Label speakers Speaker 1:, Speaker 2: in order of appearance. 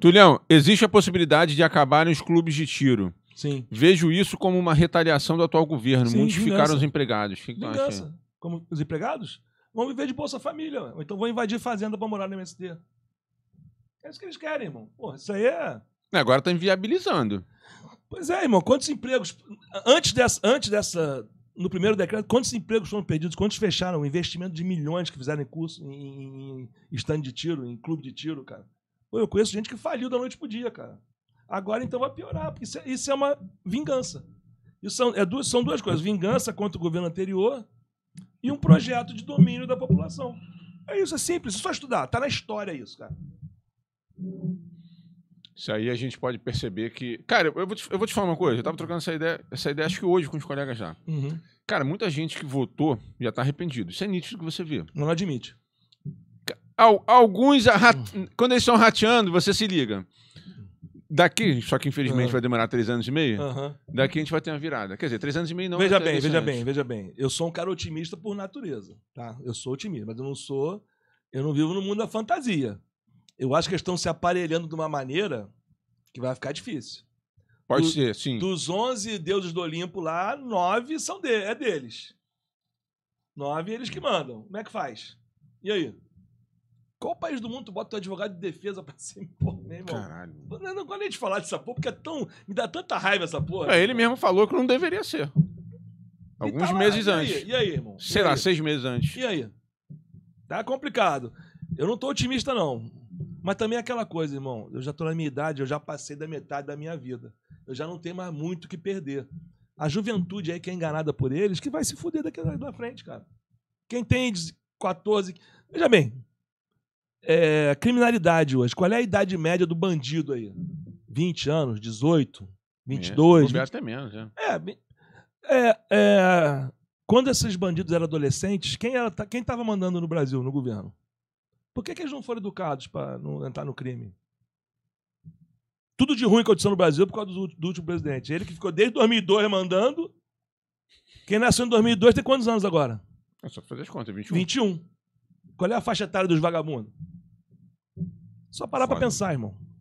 Speaker 1: Tulião, existe a possibilidade de acabarem os clubes de tiro. Sim. Vejo isso como uma retaliação do atual governo. Sim, Muitos vingança. ficaram empregados. O que vingança. Acha?
Speaker 2: Como os empregados? Vão viver de Bolsa Família. Ou então vão invadir fazenda para morar no MST. É isso que eles querem, irmão. Porra, isso aí é, é. Agora tá
Speaker 1: inviabilizando.
Speaker 2: Pois é, irmão. Quantos empregos. Antes dessa. Antes dessa no primeiro decreto, quantos empregos foram perdidos? Quantos fecharam? investimento de milhões que fizeram em curso, em, em, em stand de tiro, em clube de tiro, cara. Pô, eu conheço gente que faliu da noite pro dia, cara. Agora então vai piorar, porque isso é, isso é uma vingança. Isso são, é duas, são duas coisas: vingança contra o governo anterior e um projeto de domínio da população. É isso, é simples, é só estudar. Está na história isso, cara.
Speaker 1: Isso aí a gente pode perceber que. Cara, eu vou te, eu vou te falar uma coisa. Eu estava trocando essa ideia, essa ideia, acho que hoje, com os colegas já. Uhum. Cara, muita gente que votou já está arrependido. Isso é nítido que você vê. Não admite alguns, hum. quando eles estão rateando, você se liga. Daqui, só que infelizmente uhum. vai demorar três anos e meio, uhum. daqui a gente vai ter uma virada. Quer dizer, três anos e meio não. Veja bem, veja bem,
Speaker 2: veja bem. Eu sou um cara otimista por natureza, tá? Eu sou otimista, mas eu não sou. Eu não vivo no mundo da fantasia. Eu acho que eles estão se aparelhando de uma maneira que vai ficar difícil. Pode do, ser, sim. Dos 11 deuses do Olimpo lá, nove são de, é deles. Nove eles que hum. mandam. Como é que faz? E aí? Qual país do mundo tu bota teu advogado de defesa pra ser meu irmão? Caralho. Eu não gosto nem de falar dessa porra, porque é tão. Me dá tanta raiva essa porra. É, ele
Speaker 1: mesmo falou que não deveria
Speaker 2: ser. Alguns tá lá, meses e aí? antes. E aí, irmão? E Sei lá, aí? seis meses antes. E aí? Tá complicado. Eu não tô otimista, não. Mas também é aquela coisa, irmão. Eu já tô na minha idade, eu já passei da metade da minha vida. Eu já não tenho mais muito o que perder. A juventude aí que é enganada por eles, que vai se fuder daqui na frente, cara. Quem tem 14. Veja bem, é, criminalidade hoje. Qual é a idade média do bandido aí? 20 anos, 18, 22? É, 20... até menos, né? É, é, é, é, quando esses bandidos eram adolescentes, quem era, tá, quem estava mandando no Brasil, no governo? Por que, que eles não foram educados para não entrar no crime? Tudo de ruim que aconteceu no Brasil por causa do, do último presidente. Ele que ficou desde 2002 mandando. Quem nasceu em 2002 tem quantos anos agora? É só fazer as contas, 21. 21. Qual é a faixa etária dos vagabundos? Só parar para pensar, irmão.